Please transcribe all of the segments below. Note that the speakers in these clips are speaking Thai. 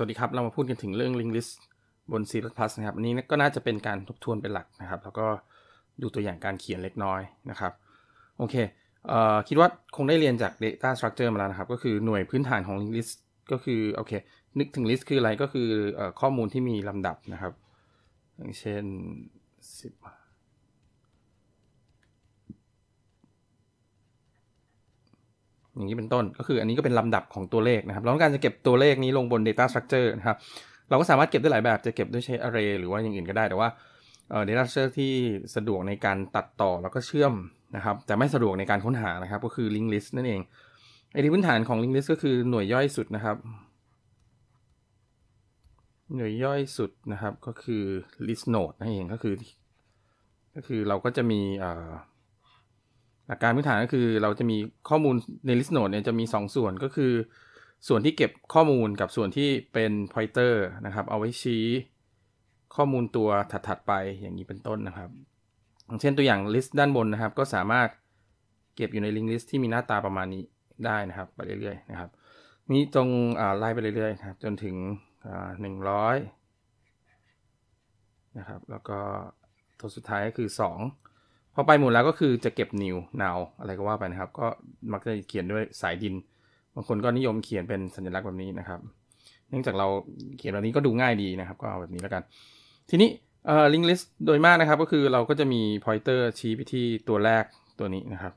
สวัสดีครับ เรามาพูดกันถึงเรื่อง Link List บน C++ นะครับ อันนี้ก็น่าจะเป็นการทบทวนเป็นหลักนะครับ แล้วก็ดูตัวอย่างการเขียนเล็กน้อยนะครับ โอเคเอ่อคิดว่าคงได้เรียนจาก Data Structure มาแล้วนะครับ ก็คือหน่วยพื้นฐานของ Link List ก็คือ โอเค นึกถึง List คืออะไร ก็คือข้อมูลที่มีลำดับนะครับ อย่างเช่น 10อย่างนี้เป็นต้นก็คืออันนี้ก็เป็นลำดับของตัวเลขนะครับ เราต้องการจะเก็บตัวเลขนี้ลงบน Data Structure นะครับ เราก็สามารถเก็บได้หลายแบบจะเก็บด้วยใช้ Array หรือว่าอย่างอื่นก็ได้แต่ว่าเดต้าเ t อ r e ที่สะดวกในการตัดต่อแล้วก็เชื่อมนะครับ แต่ไม่สะดวกในการค้นหานะครับ ก็คือ Link List นั่นเองไอที่พื้นฐานของ Link List ก็คือหน่วยย่อยสุดนะครับ หน่วยย่อยสุดนะครับ ก็คือ list node นั่นเองก็คือ ก็คือเราก็จะมีหลักการพื้นฐานก็คือเราจะมีข้อมูลใน list node เนี่ยจะมี 2 ส่วนก็คือ ส่วนที่เก็บข้อมูลกับส่วนที่เป็น pointer นะครับ เอาไว้ชี้ข้อมูลตัวถัดๆไปอย่างนี้เป็นต้นนะครับเช่นตัวอย่าง list ด้านบนนะครับ ก็สามารถเก็บอยู่ใน link list ที่มีหน้าตาประมาณนี้ได้นะครับ ไปเรื่อยๆ นะครับ นี้ตรงไล่ไปเรื่อยๆครับจนถึงหนึ่งร้อยนะครับ แล้วก็ตัวสุดท้ายก็คือ 2พอไปหมดแล้วก็คือจะเก็บนิวนาวอะไรก็ว่าไปนะครับ ก็มักจะเขียนด้วยสายดินบางคนก็นิยมเขียนเป็นสัญลักษณ์แบบนี้นะครับ เนื่องจากเราเขียนแบบนี้ก็ดูง่ายดีนะครับ ก็เอาแบบนี้แล้วกัน ทีนี้เอ่องก์ลิสต์โดยมากนะครับ ก็คือเราก็จะมีพอยเตอร์ชี้ไปที่ตัวแรกตัวนี้นะครับ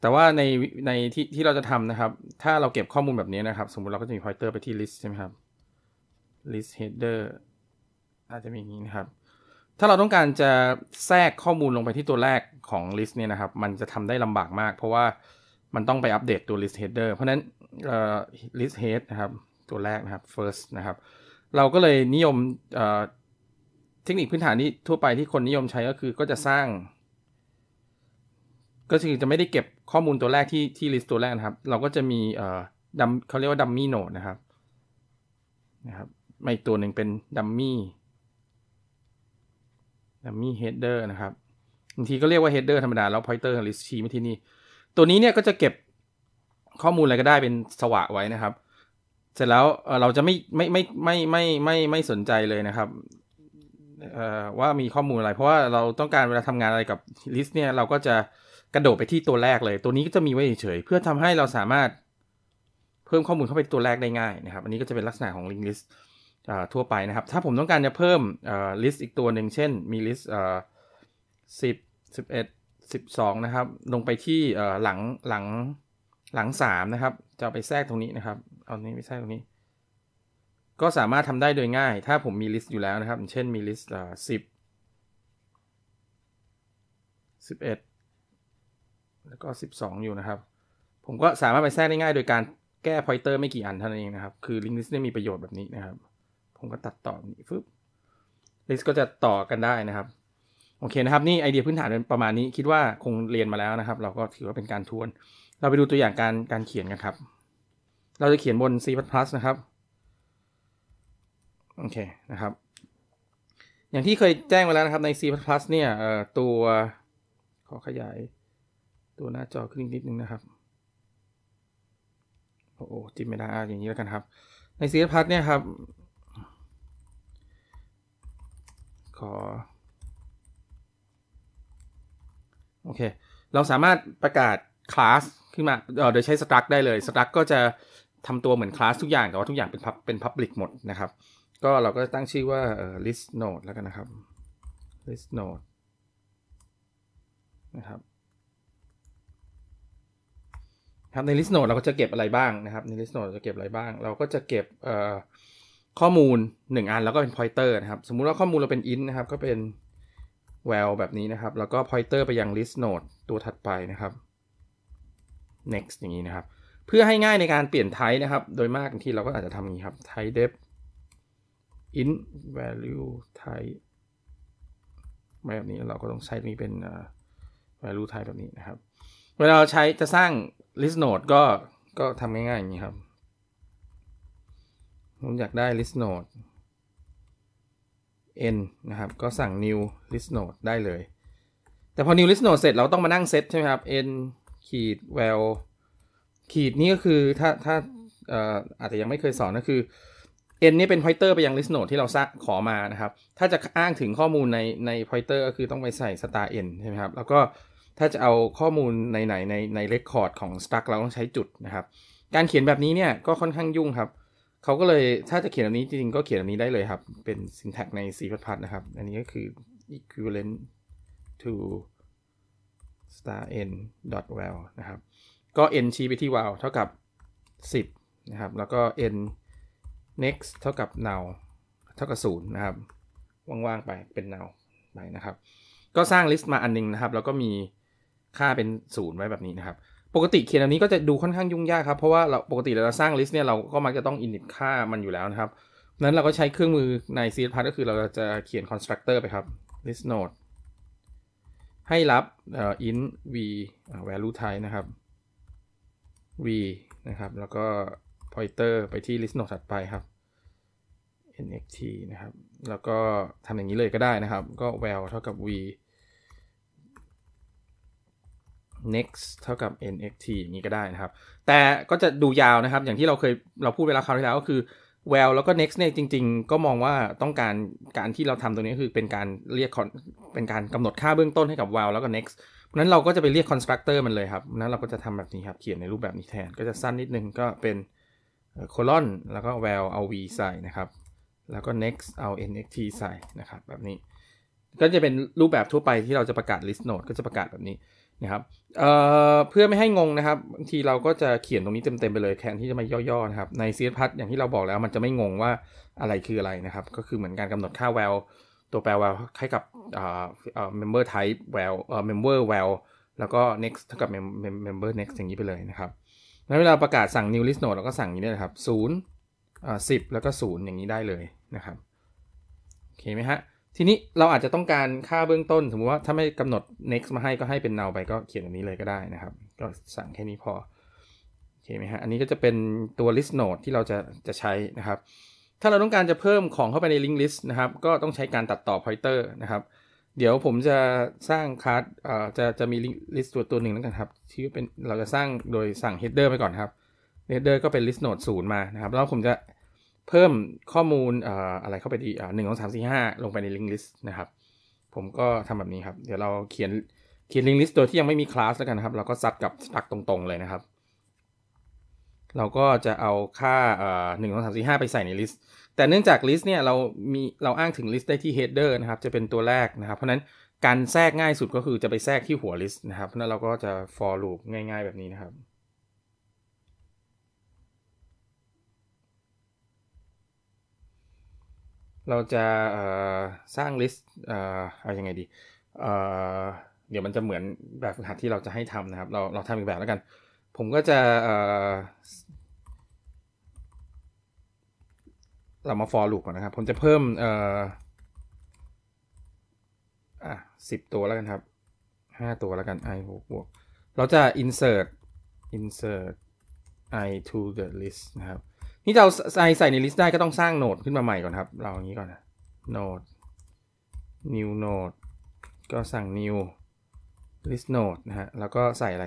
แต่ว่าในในที่ที่เราจะทำนะครับ ถ้าเราเก็บข้อมูลแบบนี้นะครับ สมมติเราก็จะมีพอยเตอร์ไปที่ิสต์ใช่ไหมครับลต์เฮดเดอร์อาจจะมีอย่างนี้นะครับถ้าเราต้องการจะแทรกข้อมูลลงไปที่ตัวแรกของลิสต์เนี่ยนะครับ มันจะทำได้ลำบากมาก เพราะว่ามันต้องไปอัปเดตตัว list header เพราะนั้นลิสต list head นะครับตัวแรกนะครับ first นะครับ เราก็เลยนิยมเเทคนิคพื้นฐานที่ทั่วไปที่คนนิยมใช้ก็คือก็จะสร้างก็คือจะไม่ได้เก็บข้อมูลตัวแรกที่ที่ list ตัวแรกนะครับ เราก็จะมีเขาเรียกว่าดัมมี่โนดนะครับนะครับไม่อีกตัวหนึ่งเป็นดัมมี่มี m m y header นะครับบางทีก็เรียกว่า header ธรรมดาแล้ว pointer ลิสชี้มาที่นี่ตัวนี้เนี่ยก็จะเก็บข้อมูลอะไรก็ได้เป็นสวะไว้นะครับ เสร็จแล้วเราจะไม่ไม่ไม่ไม่ไม่ไม่ไม่สนใจเลยนะครับว่ามีข้อมูลอะไรเพราะว่าเราต้องการเวลาทำงานอะไรกับลิสต์เนี่ยเราก็จะกระโดดไปที่ตัวแรกเลย ตัวนี้ก็จะมีไว้เฉยเพื่อทำให้เราสามารถ เพิ่มข้อมูลเข้าไปตัวแรกได้ง่ายนะครับ อันนี้ก็จะเป็นลักษณะของ link list ทั่วไปนะครับ ถ้าผมต้องการจะเพิ่มลิสต์อีกตัวหนึ่ง เช่นมีลิสต์สิบสิบเอ็ดสิบสองนะครับ ลงไปที่หลัง หลัง หลังสามนะครับ จะไปแทรกตรงนี้นะครับเอานี้ไปแทรกตรงนี้ ก็สามารถทำได้โดยง่าย ถ้าผมมีลิสต์อยู่แล้วนะครับ เช่น มีลิสต์สิบสิบเอ็ดแล้วก็สิบสองอยู่นะครับ ผมก็สามารถไปแทรกได้ง่าย โดยการแก้พอยเตอร์ไม่กี่อันเท่านั้นเองนะครับ คือลิงก์ลิสต์มีประโยชน์แบบนี้นะครับผมก็ตัดต่อนี้ฟึบลิสต์ก็จะต่อกันได้นะครับโอเคนะครับ นี่ไอเดียพื้นฐานเป็นประมาณนี้คิดว่าคงเรียนมาแล้วนะครับ เราก็ถือว่าเป็นการทวน เราไปดูตัวอย่างการการเขียนกันครับ เราจะเขียนบน C++ นะครับ โอเคนะครับ อย่างที่เคยแจ้งไว้แล้วนะครับใน C++ เนี่ยตัวขอขยายตัวหน้าจอขึ้นนิดนึงนะครับโอ้โหจิ้มไม่ได้อย่างนี้แล้วกันครับ ใน C++ เนี่ยครับขอโอเค เราสามารถประกาศคลาสขึ้นมาโดยใช้สตรักได้เลย สตรักก็จะทำตัวเหมือนคลาสทุกอย่างแต่ว่าทุกอย่างเป็นพับเป็นพับลิกหมดนะครับ ก็เราก็ตั้งชื่อว่า list node แล้วกันนะครับ list node นะครับครับใน list node เราก็จะเก็บอะไรบ้างนะครับ ใน list node จะเก็บอะไรบ้าง เราก็จะเก็บเอ่อข้อมูล1อันแล้วก็เป็นพอยเตอร์นะครับ สมมุติว่าข้อมูลเราเป็น int นะครับก็เป็น val แบบนี้นะครับ แล้วก็พอยเตอร์ไปยัง list node ตัวถัดไปนะครับ next อย่างนี้นะครับ เพื่อให้ง่ายในการเปลี่ยน type นะครับโดยมากที่เราก็อาจจะทำอย่างนี้ครับ type def int value type แบบนี้เราก็ต้องใช้นี้เป็น value type แบบนี้นะครับเวลาเราใช้จะสร้าง list node ก็ก็ทำง่ายๆอย่างนี้ครับผมอยากได้ list node n นะครับ ก็สั่ง new list node ได้เลย แต่พอ new list node เสร็จ เราต้องมานั่งเซตใช่ไหมครับ n ขีด well ขีดนี้ก็คือ ถ้า ถ้าอาจจะยังไม่เคยสอน ก็คือ n นี่เป็น pointer ไปยัง list node ที่เราขอมา นะครับ ถ้าจะอ้างถึงข้อมูลในใน pointer ก็คือต้องไปใส่ star n ใช่ไหมครับ แล้วก็ถ้าจะเอาข้อมูลในไหนในใน record ของ struct เราต้องใช้จุดนะครับ การเขียนแบบนี้เนี่ย ก็ค่อนข้างยุ่งครับเขาก็เลยถ้าจะเขียนอันนี้จริง ๆ ก็เขียนอันนี้ได้เลยครับ เป็น syntax ใน C++ นะครับ อันนี้ก็คือ equivalent to star n dot w a l นะครับ ก็ n ชี้ไปที่ w a l เท่ากับ 10 นะครับ แล้วก็ n next เท่ากับ now เท่ากับ 0 นะครับ ว่างๆไปเป็น now ไปนะครับ ก็สร้าง list มาอันนึงนะครับ แล้วก็มีค่าเป็น 0 ไว้แบบนี้นะครับปกติเขียนอันนี้ก็จะดูค่อนข้างยุ่งยากครับ เพราะว่าเราปกติเราสร้างลิสต์เนี่ยเราก็มักจะต้องอินิตค่ามันอยู่แล้วนะครับนั้นเราก็ใช้เครื่องมือใน CSS ก็คือเราจะเขียน constructor ไปครับ list node ให้รับอิน int v value type นะครับ v นะครับ แล้วก็ pointer ไปที่ list node ถัดไปครับ nxt นะครับ แล้วก็ทำอย่างนี้เลยก็ได้นะครับ ก็ val เท่ากับ v next เท่ากับ nxt อย่างนี้ก็ได้นะครับ แต่ก็จะดูยาวนะครับ อย่างที่เราเคยเราพูดไปแล้วคราวที่แล้วก็คือ well แล้วก็ next เนี่ยจริง ๆ ก็มองว่าต้องการการที่เราทำตรงนี้คือเป็นการเรียกเป็นการกำหนดค่าเบื้องต้นให้กับ well แล้วก็ next นั้นเราก็จะไปเรียก constructor มันเลยครับนั้นเราก็จะทำแบบนี้ครับ เขียนในรูปแบบนี้แทน ก็จะสั้นนิดนึงก็เป็น colon แล้วก็ well เอา v ใส่นะครับ แล้วก็ next เอา nxt ใส่นะครับ แบบนี้ ก็จะเป็นรูปแบบทั่วไปที่เราจะประกาศ list node ก็จะประกาศแบบนี้นะครับเเพื่อไม่ให้งงนะครับบางทีเราก็จะเขียนตรงนี้เต็มๆไปเลยแทนที่จะมาย่อๆนะครับใน c สพัทอย่างที่เราบอกแล้ว มันจะไม่งงว่าอะไรคืออะไรนะครับ ก็คือเหมือนการกำหนดค่าแวลตัวแปลว a วคล้ายกับเเ member type val member val แล้วก็ next เท่ากับ member next อย่างนี้ไปเลยนะครับแล้วเวลาประกาศสั่ง new list node เราก็สั่งอย่างนี้นะครับศูนย์สิบแล้วก็ศูนย์อย่างนี้ได้เลยนะครับโอเคไหมฮะทีนี้เราอาจจะต้องการค่าเบื้องต้น สมมติว่าถ้าไม่กำหนด next มาให้ก็ให้เป็น now ไปก็เขียนอบบนี้เลยก็ได้นะครับ ก็สั่งแค่นี้พอโอเคไหมฮะอันนี้ก็จะเป็นตัว list node ที่เราจะจะใช้นะครับ ถ้าเราต้องการจะเพิ่มของเข้าไปใน link list นะครับ ก็ต้องใช้การตัดต่อ pointer นะครับเดี๋ยวผมจะสร้างคัสเอ่อจะจะมี link list ตัวตัวหนึ่งแล้วกันครับ ที่เป็นเราจะสร้างโดยสั่ง header ไปก่อนครับ header ก็เป็น list node ศูนย์มานะครับ แล้วผมจะเพิ่มข้อมูลอะไรเข้าไปดีหนึ่งสองสามสี่ห้าลงไปในลิงก์ลิสต์นะครับ ผมก็ทำแบบนี้ครับ เดี๋ยวเราเขียนเขียนลิงก์ลิสต์โดยที่ยังไม่มีคลาสแล้วกันนะครับ เราก็ซัดกับสตักตรงๆเลยนะครับ เราก็จะเอาค่าหนึ่งสองสามสี่ห้าไปใส่ในลิสต์ แต่เนื่องจากลิสต์เนี่ยเรามีเราอ้างถึงลิสต์ได้ที่ header นะครับ จะเป็นตัวแรกนะครับ เพราะนั้นการแทรกง่ายสุดก็คือจะไปแทรกที่หัวลิสต์นะครับเพราะนั้นเราก็จะ for loop ง่ายๆ แบบนี้นะครับเราจะสร้างลิสต์เอาอยัางไงดีเดี๋ยวมันจะเหมือนแบบฝึกหัดที่เราจะให้ทำนะครับ เราเราทำอีกแบบแล้วกัน ผมก็จะเรามา for loop ก่อนนะครับ ผมจะเพิ่มอ่ะสิบตัวแล้วกันครับห้าตัวแล้วกัน i หกบวก เราจะ insert insert i to the list นะครับนี่เราใส่ใส่ในลิสต์ได้ก็ต้องสร้างโนดขึ้นมาใหม่ก่อนครับ เราอย่างนี้ก่อนนะโนด new node ก็สั่ง new list node นะฮะแล้วก็ใส่อะไร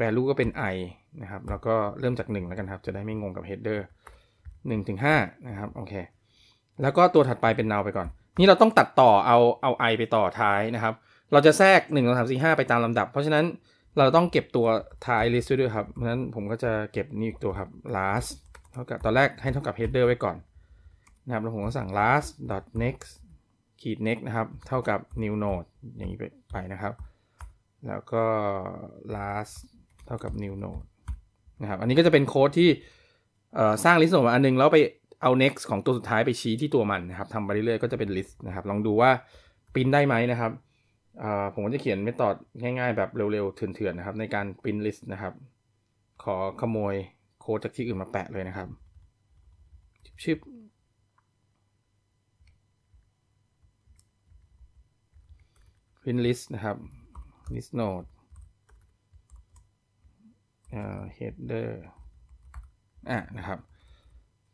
value ก็เป็น i นะครับแล้วก็เริ่มจาก 1 แล้วกันครับ จะได้ไม่งงกับ header 1ถึง5นะครับโอเคแล้วก็ตัวถัดไปเป็น now ไปก่อน นี่เราต้องตัดต่อเอาเอา i ไปต่อท้ายนะครับ เราจะแทรก1 2 3 4 5 ไปตามลำดับ เพราะฉะนั้นเราต้องเก็บตัวท้าย list ด้วยครับเพราะฉะนั้นผมก็จะเก็บนี่อีกตัวครับ last เท่ากับตอนแรกให้เท่ากับ header ไว้ก่อนนะครับแล้วผมก็สั่ง last dot next ขีด next นะครับเท่ากับ new node อย่างนี้ไปนะครับ แล้วก็ last เท่ากับ new node นะครับอันนี้ก็จะเป็นโค้ดที่สร้างลิสต์ออกมาอันนึง แล้วไปเอา next ของตัวสุดท้ายไปชี้ที่ตัวมันนะครับทำไปเรื่อยๆก็จะเป็นลิสต์นะครับลองดูว่าปริ้นได้ไหมนะครับ ผมก็จะเขียนเมธอดง่ายๆแบบเร็วๆเถื่อนๆนะครับในการปริ้นิสต์นะครับ ขอขโมยโค้ดจากที่อื่นมาแปะเลยนะครับ ชิบพินลิสนะครับ list node เอ่อ header อ่ะนะครับ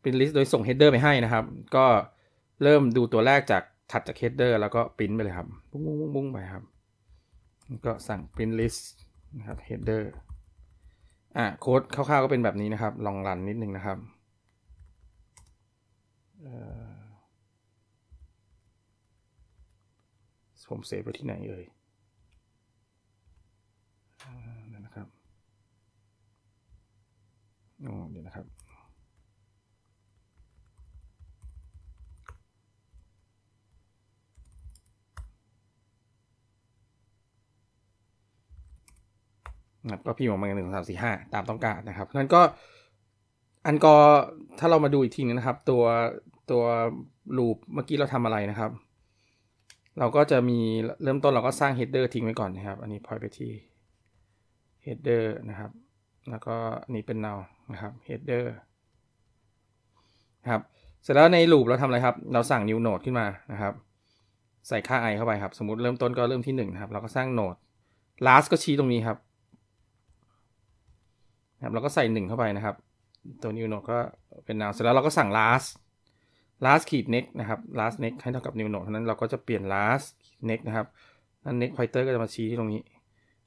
พินลิสโดยส่ง header ไปให้นะครับ ก็เริ่มดูตัวแรกจากถัดจาก header แล้วก็พิมพ์ไปเลยครับบุ้งบุ้งบุ้งไปครับ ก็สั่ง print list นะครับ header อ่ะโค้ดคร่าวๆก็เป็นแบบนี้นะครับลองรันนิดนึงนะครับผมเซฟไว้ที่ไหนเอ่ยนะครับออ๋เดี๋ยวนะครับนะครับก็พิมพ์ออกมาหนึ่งสามสี่ห้าตามต้องการนะครับนั้นก็อันกอถ้าเรามาดูอีกทีนึงนะครับ ตัวตัวลูปเมื่อกี้เราทำอะไรนะครับ เราก็จะมีเริ่มต้นเราก็สร้างเฮดเดอร์ทิ้งไว้ก่อนนะครับอันนี้พอยไปที่ดเดอร์นะครับแล้วก็นี่เป็นเนานะครับเฮดเดอร์ครับ เสร็จแล้วในลูปเราทำอะไรครับ เราสั่ง new node ขึ้นมานะครับ ใส่ค่า i เข้าไปครับสมมติเริ่มต้นก็เริ่มที่1นะครับเราก็สร้างโนด last ก็ชี้ตรงนี้ครับครับเราก็ใส่หนึ่งเข้าไปนะครับ ตัวนิวโนก็เป็น n o u เสร็จแล้วเราก็สั่ง last last ขีด next นะครับ last next ให้เท่ากับ new node นั้นเราก็จะเปลี่ยน last next นะครับ นั้น next pointer ก็จะมาชี้ที่ตรงนี้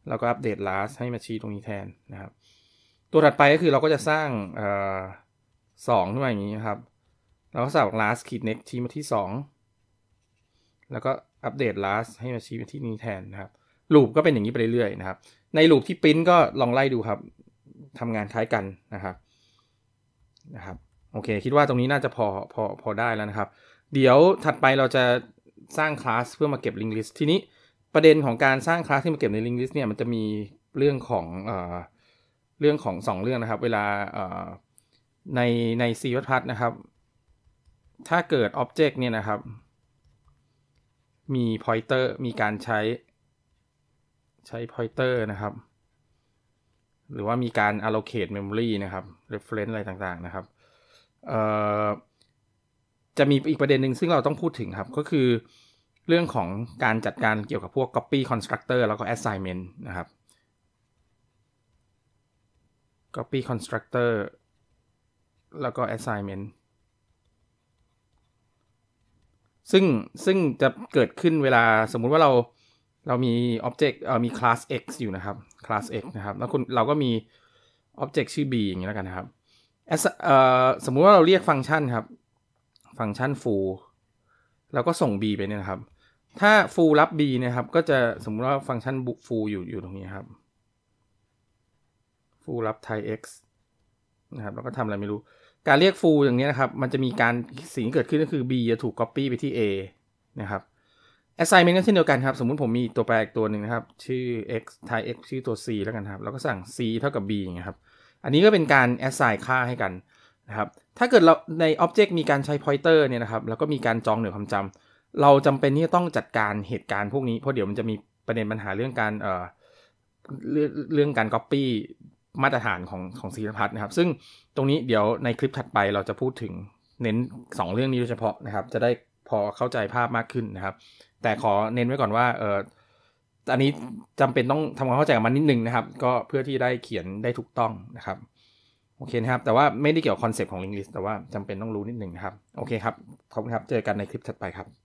เราก็อัปเดต last ให้มาชี้ตรงนี้แทนนะครับ ตัวถัดไปก็คือเราก็จะสร้างสองขึ้นมาอย่างนี้นะครับ เราก็สั่ง last ขีด next ชี้มาที่ 2 แล้วก็อัปเดต last ให้มาชี้มาที่นี้แทนนะครับ ลูปก็เป็นอย่างนี้ไปเรื่อยๆนะครับ ในลูปที่ปริ้นก็ลองไล่ดูครับทำงานคล้ายกันนะครับนะครับโอเค คิดว่าตรงนี้น่าจะพอพอพอได้แล้วนะครับ เดี๋ยวถัดไปเราจะสร้างคลาสเพื่อมาเก็บลิงก์ลิสต์ทีนี้ประเด็นของการสร้างคลาสที่มาเก็บในลิงก์ลิสต์เนี่ยมันจะมีเรื่องของเอ่อเรื่องของ 2 เรื่องนะครับ เวลาเอ่อในในซีวัตพัทนะครับ ถ้าเกิดออ็บเจกต์เนี่ยนะครับ มีพอยเตอร์มีการใช้ใช้พอยเตอร์นะครับหรือว่ามีการ allocate memory นะครับ reference อะไรต่างๆ นะครับ จะมีอีกประเด็นหนึ่งซึ่งเราต้องพูดถึงครับ ก็คือเรื่องของการจัดการเกี่ยวกับพวก copy constructor แล้วก็ assignment นะครับ copy constructor แล้วก็ assignment ซึ่ง ซึ่งจะเกิดขึ้นเวลาสมมุติว่าเราเรามี object เอ่อมี class x อยู่นะครับ class x นะครับแล้วคุณเราก็มี object ชื่อ b อย่างนี้แล้วกันนะครับเอ่อสมมุติว่าเราเรียกฟังก์ชันครับ ฟังก์ชัน full แล้วก็ส่ง b ไปเนี่ยนะครับ ถ้า full รับ b นะครับก็จะสมมุติว่าฟังก์ชัน full อยู่อยู่ตรงนี้ครับ full รับ type x นะครับแล้วก็ทำอะไรไม่รู้ การเรียก full อย่างนี้นะครับ มันจะมีการสิ่งเกิดขึ้นก็คือ b จะถูก copy ไปที่ a นะครับ assignment ก็เช่นเดียวกันครับ สมมุติผมมีตัวแปรอีกตัวหนึ่งนะครับ ชื่อ x ทาย x ชื่อตัว c แล้วกันครับ แล้วก็สั่ง c เท่ากับ b อย่างเงี้ยครับ อันนี้ก็เป็นการ assign ค่าให้กันนะครับ ถ้าเกิดเราใน object มีการใช้ pointer เนี่ยนะครับ แล้วก็มีการจองเหนือความจำ เราจำเป็นที่จะต้องจัดการเหตุการณ์พวกนี้ เพราะเดี๋ยวมันจะมีประเด็นปัญหาเรื่องการเอ่อเรื่องการ copy มาตรฐานของของศิลพัฒนะครับซึ่งตรงนี้เดี๋ยวในคลิปถัดไปเราจะพูดถึงเน้น 2 เรื่องนี้โดยเฉพาะนะครับ จะได้พอเข้าใจภาพมากขึ้นนะครับแต่ขอเน้นไว้ก่อนว่าเอออันนี้จำเป็นต้องทำความเข้าใจกับมันนิดนึงนะครับ ก็เพื่อที่ได้เขียนได้ถูกต้องนะครับโอเคนะครับ แต่ว่าไม่ได้เกี่ยวคอนเซปต์ของลิงลิสแต่ว่าจำเป็นต้องรู้นิดนึงนะครับโอเคครับ ขอบคุณครับเจอกันในคลิปถัดไปครับ